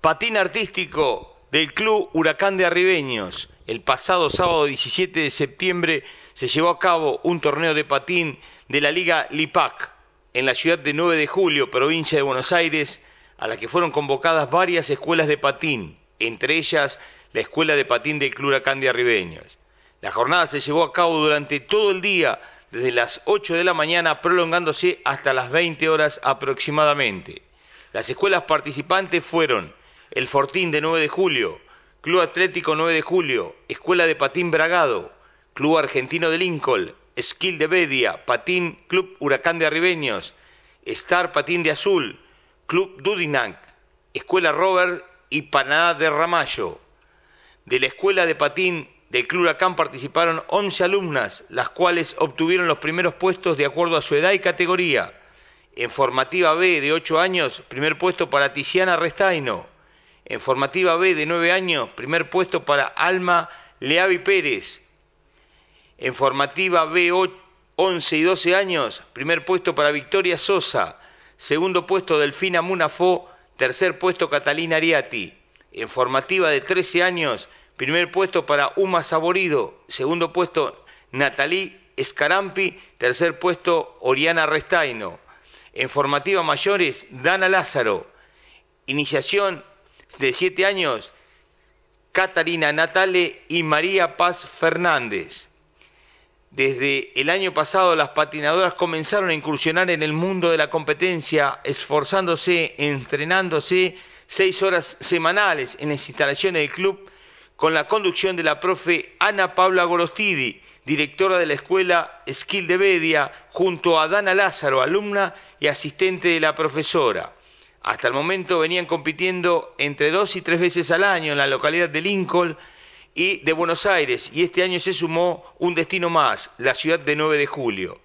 Patín artístico del Club Huracán de Arribeños. El pasado sábado 17 de septiembre se llevó a cabo un torneo de patín de la Liga LIPAC en la ciudad de 9 de julio, provincia de Buenos Aires, a la que fueron convocadas varias escuelas de patín, entre ellas la Escuela de Patín del Club Huracán de Arribeños. La jornada se llevó a cabo durante todo el día desde las 8 de la mañana prolongándose hasta las 20 horas aproximadamente. Las escuelas participantes fueron El Fortín de 9 de julio, Club Atlético 9 de julio, Escuela de Patín Bragado, Club Argentino de Lincoln, Skill de Bedia, Patín Club Huracán de Arribeños, Star Patín de Azul, Club Dudinac, Escuela Robert y Panada de Ramallo. De la Escuela de Patín del Club Huracán participaron 11 alumnas, las cuales obtuvieron los primeros puestos de acuerdo a su edad y categoría. En formativa B de 8 años, primer puesto para Tiziana Restaino. En formativa B de 9 años, primer puesto para Alma Leavi Pérez. En formativa B 11 y 12 años, primer puesto para Victoria Sosa. Segundo puesto Delfina Munafó. Tercer puesto Catalina Ariati. En formativa de 13 años, Primer puesto para Uma Saborido. Segundo puesto Natalí Escarampi. Tercer puesto Oriana Restaino. En formativa mayores, Dana Lázaro. Iniciación de siete años, Catalina Natale y María Paz Fernández. Desde el año pasado las patinadoras comenzaron a incursionar en el mundo de la competencia, esforzándose, entrenándose seis horas semanales en las instalaciones del club con la conducción de la profe Ana Paula Gorostidi, directora de la escuela Skill de Bedia, junto a Dana Lázaro, alumna y asistente de la profesora. Hasta el momento venían compitiendo entre dos y tres veces al año en la localidad de Lincoln y de Buenos Aires, y este año se sumó un destino más, la ciudad de 9 de julio.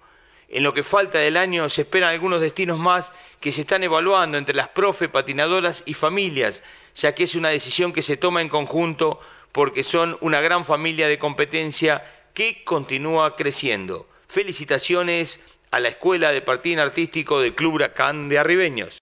En lo que falta del año se esperan algunos destinos más que se están evaluando entre las profe, patinadoras y familias, ya que es una decisión que se toma en conjunto porque son una gran familia de competencia que continúa creciendo. Felicitaciones a la Escuela de Partín Artístico de Club Huracán de Arribeños.